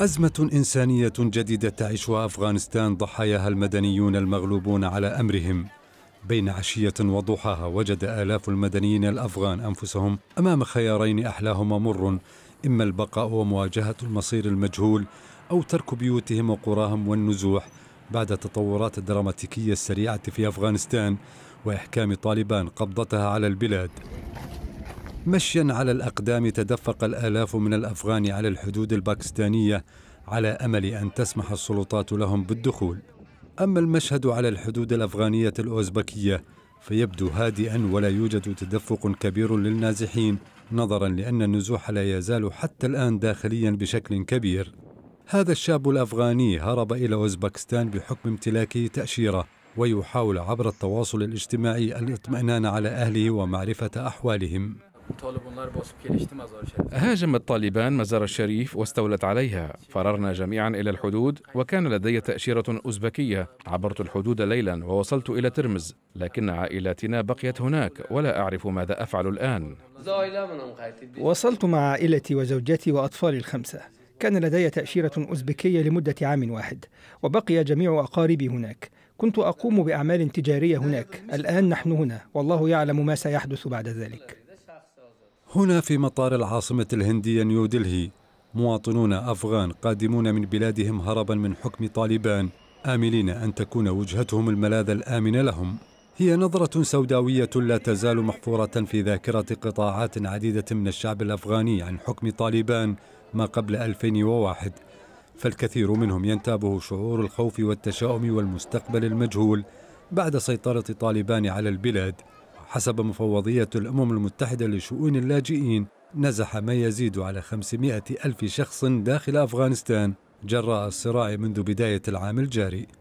أزمة إنسانية جديدة تعيشها أفغانستان ضحاياها المدنيون المغلوبون على أمرهم بين عشية وضحاها وجد آلاف المدنيين الأفغان أنفسهم أمام خيارين أحلاهما مر إما البقاء ومواجهة المصير المجهول أو ترك بيوتهم وقراهم والنزوح بعد التطورات الدراماتيكية السريعة في أفغانستان وإحكام طالبان قبضتها على البلاد مشيا على الأقدام تدفق الآلاف من الأفغان على الحدود الباكستانية على أمل أن تسمح السلطات لهم بالدخول أما المشهد على الحدود الأفغانية الأوزبكية فيبدو هادئا ولا يوجد تدفق كبير للنازحين نظرا لأن النزوح لا يزال حتى الآن داخليا بشكل كبير هذا الشاب الأفغاني هرب إلى أوزبكستان بحكم امتلاكه تأشيرة ويحاول عبر التواصل الاجتماعي الاطمئنان على أهله ومعرفة أحوالهم هاجمت طالبان مزار الشريف واستولت عليها فررنا جميعا إلى الحدود وكان لدي تأشيرة أوزبكية عبرت الحدود ليلا ووصلت إلى ترمز لكن عائلاتنا بقيت هناك ولا أعرف ماذا أفعل الآن وصلت مع عائلتي وزوجتي وأطفالي الخمسة كان لدي تأشيرة أوزبكية لمدة عام واحد وبقي جميع أقاربي هناك كنت أقوم بأعمال تجارية هناك الآن نحن هنا والله يعلم ما سيحدث بعد ذلك هنا في مطار العاصمة الهندية نيودلهي مواطنون أفغان قادمون من بلادهم هربا من حكم طالبان آملين أن تكون وجهتهم الملاذ الآمن لهم هي نظرة سوداوية لا تزال محفورة في ذاكرة قطاعات عديدة من الشعب الأفغاني عن حكم طالبان ما قبل 2001 فالكثير منهم ينتابه شعور الخوف والتشاؤم والمستقبل المجهول بعد سيطرة طالبان على البلاد حسب مفوضية الأمم المتحدة لشؤون اللاجئين نزح ما يزيد على 500 ألف شخص داخل أفغانستان جراء الصراع منذ بداية العام الجاري